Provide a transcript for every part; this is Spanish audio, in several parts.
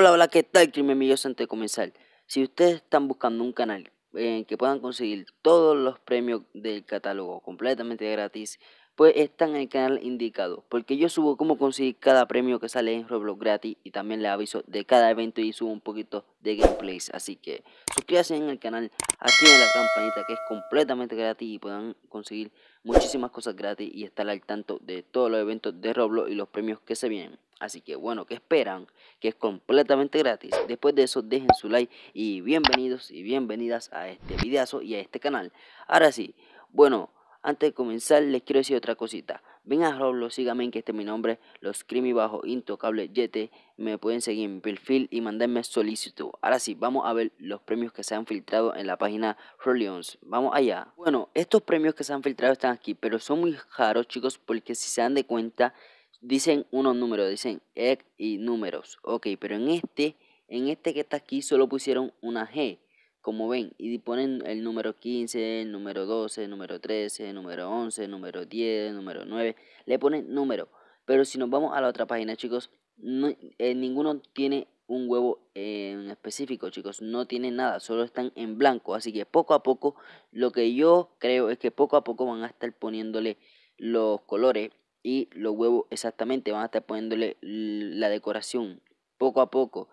Hola, hola, ¿qué tal, Crimen Millos? Antes de comenzar, si ustedes están buscando un canal en que puedan conseguir todos los premios del catálogo completamente gratis, pues están en el canal indicado, porque yo subo cómo conseguir cada premio que sale en Roblox gratis y también les aviso de cada evento y subo un poquito de gameplays, así que suscríbanse en el canal, activen la campanita que es completamente gratis y puedan conseguir muchísimas cosas gratis y estar al tanto de todos los eventos de Roblox y los premios que se vienen. Así que bueno, ¿qué esperan? Que es completamente gratis. Después de eso, dejen su like y bienvenidos y bienvenidas a este videazo y a este canal. Ahora sí, bueno, antes de comenzar les quiero decir otra cosita. Ven a Roblox, síganme en que este es mi nombre, los crimi bajo intocable yete. Me pueden seguir en mi perfil y mandarme solicitud. Ahora sí, vamos a ver los premios que se han filtrado en la página Roblox. Vamos allá. Bueno, estos premios que se han filtrado están aquí, pero son muy raros chicos porque si se dan de cuenta dicen unos números, dicen X y números. Ok, pero en este, en este que está aquí solo pusieron una G, como ven, y ponen el número 15, el número 12, el número 13, el número 11, el número 10, el número 9, le ponen número. Pero si nos vamos a la otra página, chicos, no, eh, ninguno tiene un huevo en específico, chicos. No tiene nada, solo están en blanco. Así que poco a poco, lo que yo creo es que poco a poco van a estar poniéndole los colores y los huevos exactamente van a estar poniéndole la decoración poco a poco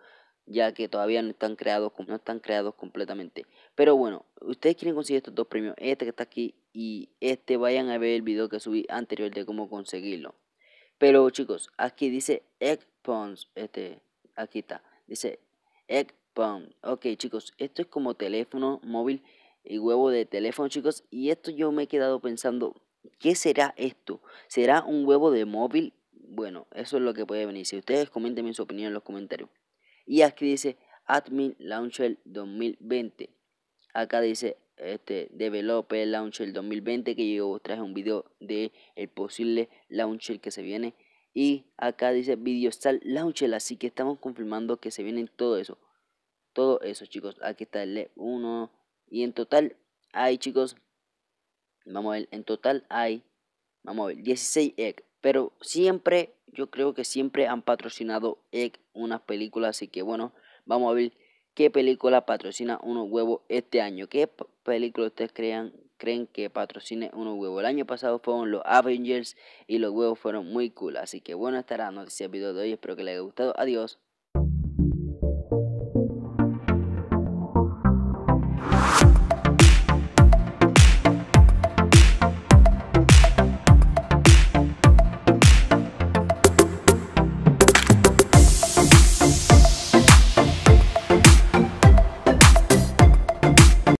ya que todavía no están creados no están creados completamente pero bueno ustedes quieren conseguir estos dos premios este que está aquí y este vayan a ver el video que subí anterior de cómo conseguirlo pero chicos aquí dice egg pons este aquí está dice egg ok chicos esto es como teléfono móvil y huevo de teléfono chicos y esto yo me he quedado pensando ¿Qué será esto? ¿Será un huevo de móvil? Bueno, eso es lo que puede venir. Si ustedes comenten su opinión en los comentarios. Y aquí dice Admin Launcher 2020. Acá dice este Developer Launcher 2020 que yo traje un video de el posible launcher que se viene. Y acá dice Video Star Launcher. Así que estamos confirmando que se viene todo eso. Todo eso, chicos. Aquí está el 1. E y en total, hay chicos Vamos a ver, en total hay, vamos a ver, 16 egg. Pero siempre, yo creo que siempre han patrocinado egg unas películas. Así que bueno, vamos a ver qué película patrocina unos huevos este año. ¿Qué película ustedes crean, creen que patrocine unos huevos? El año pasado fueron los Avengers y los huevos fueron muy cool. Así que bueno, estará la noticia del video de hoy. Espero que les haya gustado. Adiós.